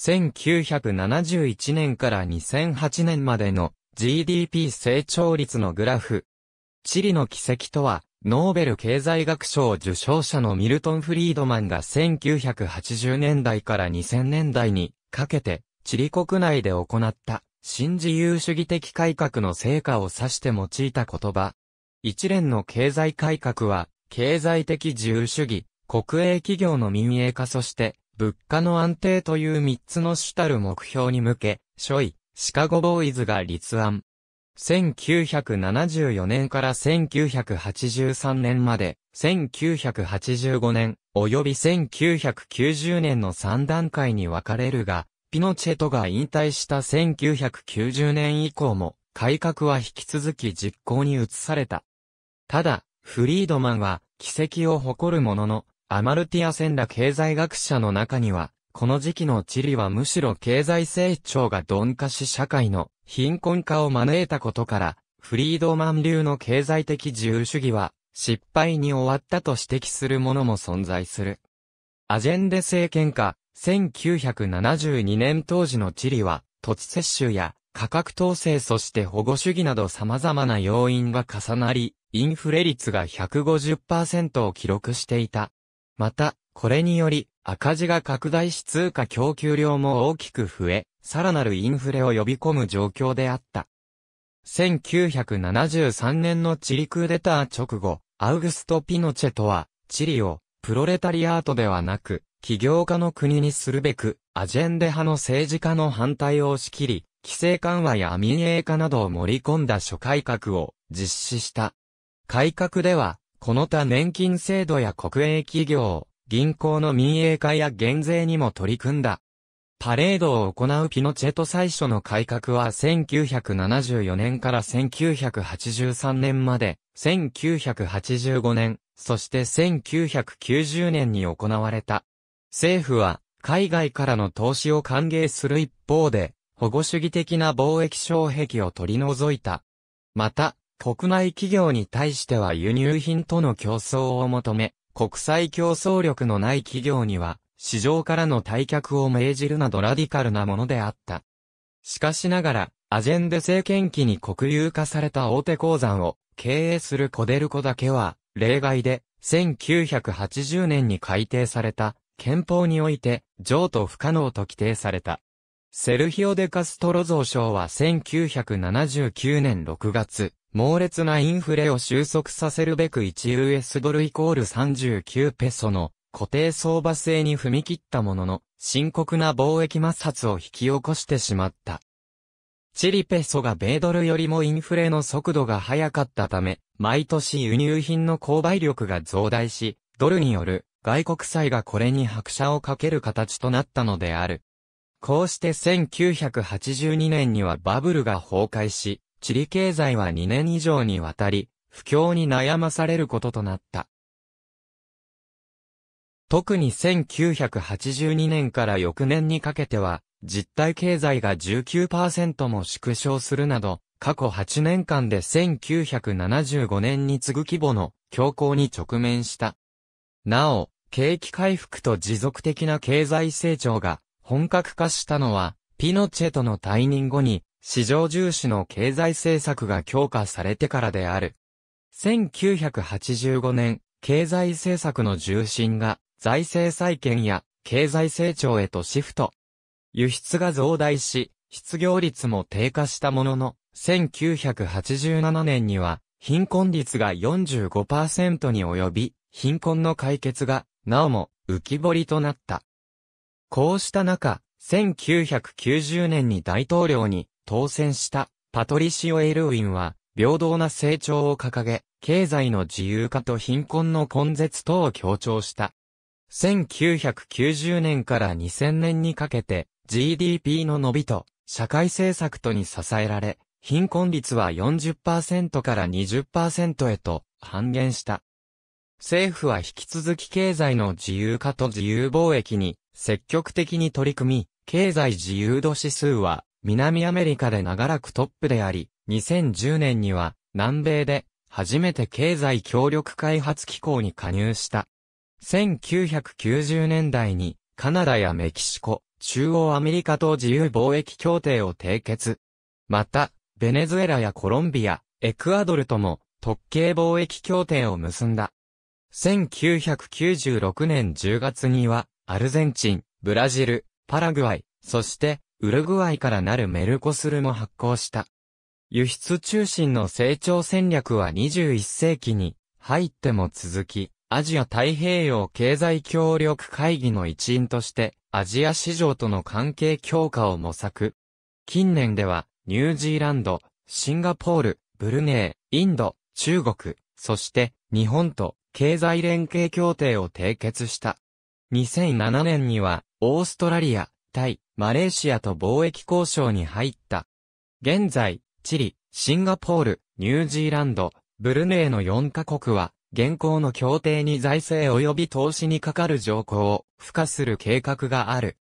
1971年から2008年までの GDP 成長率のグラフ。地理の奇跡とは、ノーベル経済学賞受賞者のミルトン・フリードマンが1980年代から2000年代にかけて、チリ国内で行った新自由主義的改革の成果を指して用いた言葉。一連の経済改革は、経済的自由主義、国営企業の民営化そして、物価の安定という3つの主たる目標に向け、初位、シカゴボーイズが立案。1974年から1983年まで、1985年、及び1990年の3段階に分かれるが、ピノチェトが引退した1990年以降も、改革は引き続き実行に移された。ただ、フリードマンは、奇跡を誇るものの、アマルティア戦ラ経済学者の中には、この時期のチリはむしろ経済成長が鈍化し社会の貧困化を招いたことから、フリードマン流の経済的自由主義は失敗に終わったと指摘するものも存在する。アジェンデ政権下、1972年当時のチリは土地接種や価格統制そして保護主義など様々な要因が重なり、インフレ率が150%を記録していた。また、これにより、赤字が拡大し通貨供給量も大きく増え、さらなるインフレを呼び込む状況であった。1973年のチリクーデター直後、アウグスト・ピノチェとは、チリを、プロレタリアートではなく、起業家の国にするべく、アジェンデ派の政治家の反対を押し切り、規制緩和や民営化などを盛り込んだ諸改革を実施した。改革では、この他年金制度や国営企業、銀行の民営化や減税にも取り組んだ。パレードを行うピノチェト最初の改革は1974年から1983年まで、1985年、そして1990年に行われた。政府は、海外からの投資を歓迎する一方で、保護主義的な貿易障壁を取り除いた。また、国内企業に対しては輸入品との競争を求め、国際競争力のない企業には、市場からの退却を命じるなどラディカルなものであった。しかしながら、アジェンデ政権期に国有化された大手鉱山を経営するコデルコだけは、例外で、1980年に改定された、憲法において、譲渡不可能と規定された。セルヒオ・デ・カストロ増賞は1979年6月、猛烈なインフレを収束させるべく 1US ドルイコール39ペソの固定相場制に踏み切ったものの、深刻な貿易摩擦を引き起こしてしまった。チリペソが米ドルよりもインフレの速度が速かったため、毎年輸入品の購買力が増大し、ドルによる外国債がこれに拍車をかける形となったのである。こうして1982年にはバブルが崩壊し、チリ経済は2年以上にわたり、不況に悩まされることとなった。特に1982年から翌年にかけては、実体経済が19%も縮小するなど、過去8年間で1975年に次ぐ規模の強行に直面した。なお、景気回復と持続的な経済成長が本格化したのは、ピノチェとの退任後に市場重視の経済政策が強化されてからである。1985年、経済政策の重心が財政再建や経済成長へとシフト。輸出が増大し、失業率も低下したものの、1987年には貧困率が45%に及び、貧困の解決がなおも浮き彫りとなった。こうした中、1990年に大統領に当選したパトリシオ・エルウィンは、平等な成長を掲げ、経済の自由化と貧困の根絶等を強調した。1990年から2000年にかけて GDP の伸びと社会政策とに支えられ、貧困率は40%から20%へと半減した。政府は引き続き経済の自由化と自由貿易に積極的に取り組み、経済自由度指数は南アメリカで長らくトップであり、2010年には南米で初めて経済協力開発機構に加入した。1990年代にカナダやメキシコ、中央アメリカと自由貿易協定を締結。また、ベネズエラやコロンビア、エクアドルとも特権貿易協定を結んだ。1996年10月には、アルゼンチン、ブラジル、パラグアイ、そしてウルグアイからなるメルコスルも発行した。輸出中心の成長戦略は21世紀に入っても続き、アジア太平洋経済協力会議の一員として、アジア市場との関係強化を模索。近年では、ニュージーランド、シンガポール、ブルネー、インド、中国、そして日本と経済連携協定を締結した。2007年には、オーストラリア、タイ、マレーシアと貿易交渉に入った。現在、チリ、シンガポール、ニュージーランド、ブルネイの4カ国は、現行の協定に財政及び投資にかかる条項を付加する計画がある。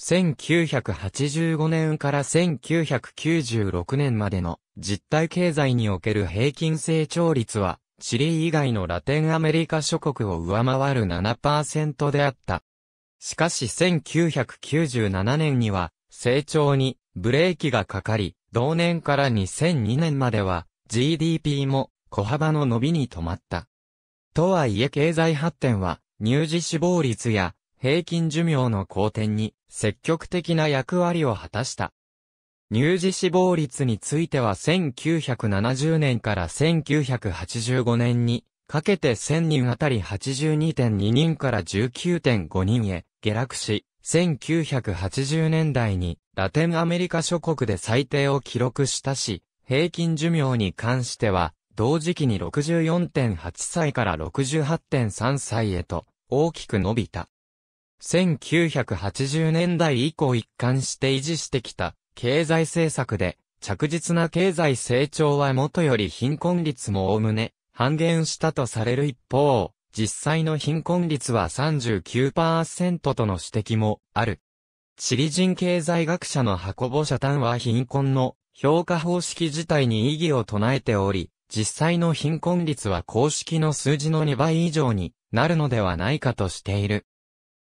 1985年から1996年までの実体経済における平均成長率は、チリ以外のラテンアメリカ諸国を上回る7%であった。しかし1997年には、成長にブレーキがかかり、同年から2002年までは GDP も小幅の伸びに止まった。とはいえ経済発展は乳児死亡率や平均寿命の好転に積極的な役割を果たした。乳児死亡率については1970年から1985年にかけて1000人あたり82.2人から19.5人へ下落し、1980年代にラテンアメリカ諸国で最低を記録したし、平均寿命に関しては、同時期に64.8歳から68.3歳へと大きく伸びた。1980年代以降一貫して維持してきた経済政策で着実な経済成長はもとより貧困率もおおむね半減したとされる一方、実際の貧困率は39%との指摘もある。チリ人経済学者のハコボ・シャタンは貧困の評価方式自体に異議を唱えており、実際の貧困率は公式の数字の2倍以上になるのではないかとしている。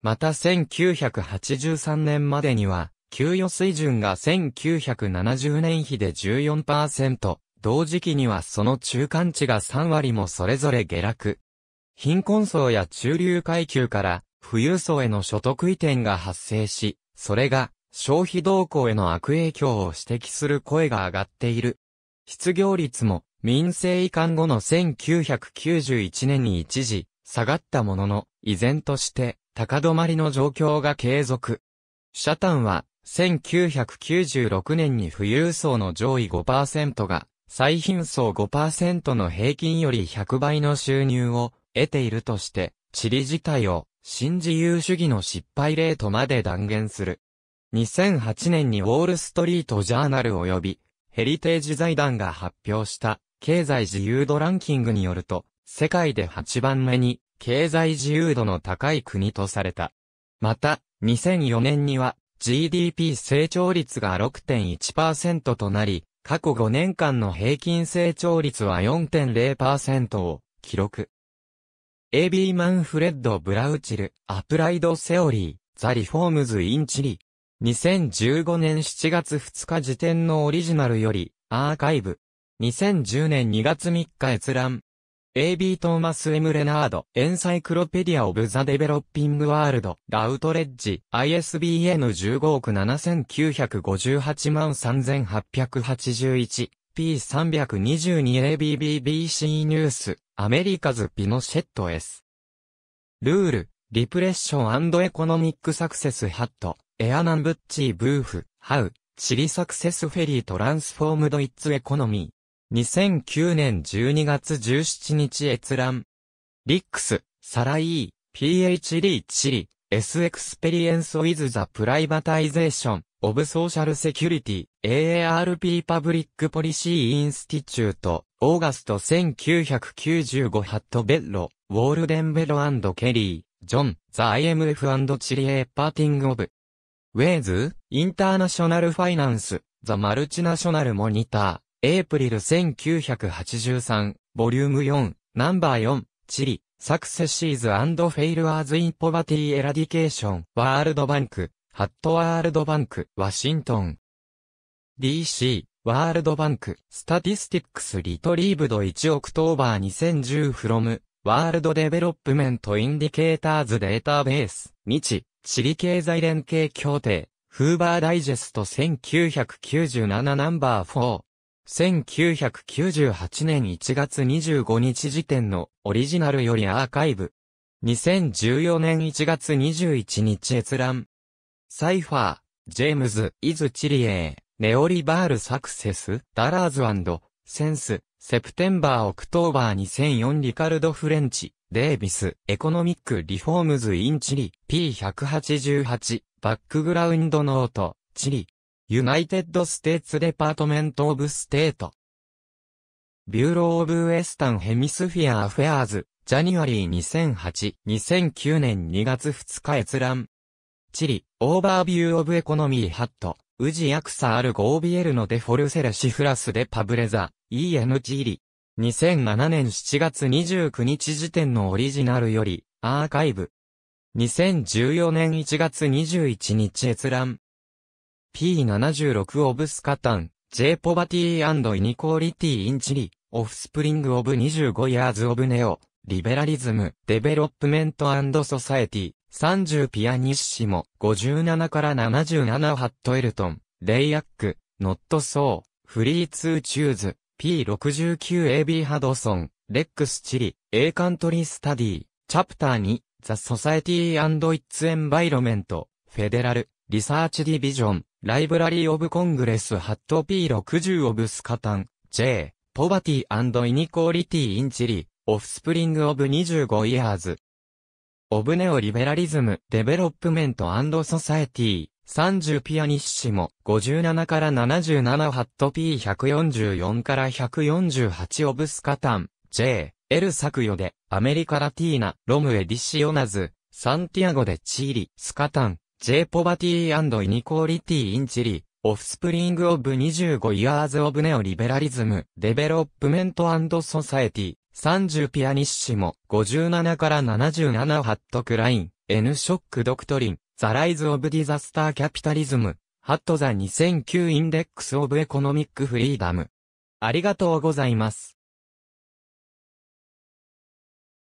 また1983年までには、給与水準が1970年比で14%、同時期にはその中間値が3割もそれぞれ下落。貧困層や中流階級から富裕層への所得移転が発生し、それが消費動向への悪影響を指摘する声が上がっている。失業率も民政移管後の1991年に一時下がったものの、依然として高止まりの状況が継続。シャタンは1996年に富裕層の上位5%が最貧層5%の平均より100倍の収入を得ているとして、チリ自体を新自由主義の失敗例とまで断言する。2008年にウォールストリートジャーナル及びヘリテージ財団が発表した経済自由度ランキングによると、世界で8番目に経済自由度の高い国とされた。また、2004年には GDP 成長率が6.1%となり、過去5年間の平均成長率は4.0%を記録。A.B. マンフレッド・ブラウチル、アプライド・セオリー、ザ・リフォームズ・イン・チリ。2015年7月2日時点のオリジナルより、アーカイブ。2010年2月3日閲覧。A.B. トーマス・ M. レナード、エンサイクロペディア・オブ・ザ・デベロッピング・ワールド、ラウトレッジ、ISBN15 億7958万3881、P322ABBBC ニュース。アメリカズ・ピノシェット S。ルール、リプレッションエコノミックサクセスハット、エアナンブッチーブーフ、ハウ、チリサクセスフェリートランスフォームドイッツエコノミー。2009年12月17日閲覧。リックス、サライー、PHD チリ、S エクスペリエンスウィズザプライバタイゼーション、オブソーシャルセキュリティ、AARP パブリックポリシーインスティチュート、オーガスト1995ハットベッロ、ウォールデンベロケリー、ジョン、ザ IMF& チリエパーティングオブ。ウェイズ、インターナショナルファイナンス、ザマルチナショナルモニター、エイプリル1983、ボリューム4、ナンバー4、チリ、サクセシーズフェイルアーズ・イン・ポバティ・エラディケーション、ワールドバンク、ハットワールドバンク、ワシントン。DC、ワールドバンク、スタティスティックスリトリーブド1オクトーバー2010フロム、ワールドデベロップメントインディケーターズデータベース、日、地理経済連携協定、フーバーダイジェスト1997ナンバー4。1998年1月25日時点のオリジナルよりアーカイブ。2014年1月21日閲覧。サイファー、ジェームズ、イズ・チリエー。ネオリバールサクセス、ダラーズセンス、セプテンバー・オクトーバー2004リカルド・フレンチ、デービス、エコノミック・リフォームズ・イン・チリ、P188、バックグラウンド・ノート、チリ、ユナイテッド・ステーツ・デパートメント・オブ・ステート。ビューロー・オブ・ウエスタン・ヘミスフィア・アフェアーズ、ジャニュアリー2008、2009年2月2日閲覧。チリ、オーバービュー・オブ・エコノミー・ハット。ウジアクサあるゴービエルのデフォルセレシフラスでパブレザ、EN g リ。2007年7月29日時点のオリジナルより、アーカイブ。2014年1月21日閲覧。P76 オブスカタン、J ポバティイニコーリティインチリ、オフスプリングオブ25ヤーズオブネオ、リベラリズム、デベロップメントソサエティ、30ピアニッシモ、57から77ハットエルトン、レイアック、ノットソー、フリーツーチューズ、P69AB ハドソン、レックスチリ、A カントリースタディ、チャプター2、ザ・ソサエティ・アンド・イッツ・エンバイロメント、フェデラル、リサーチ・ディビジョン、ライブラリー・オブ・コングレス・ハット P60 オブ・スカタン、J、ポバティ・アンド・イニコーリティ・インチリ、オフスプリング・オブ・25イヤーズ、オブネオリベラリズム、デベロップメントソサエティ、30ピアニッシモ、57から77ハット P144 から148オブスカタン、J、エルサクヨで、アメリカラティーナ、ロムエディシオナズ、サンティアゴでチーリ、スカタン、J ポバティイニコーリティインチリ、オフスプリングオブ25イヤーズオブネオリベラリズム、デベロップメントソサエティ、30ピアニッシモ、57から77ハットクライン、N ショックドクトリン、ザライズオブディザスターキャピタリズム、ハットザ2009インデックスオブエコノミックフリーダム。ありがとうございます。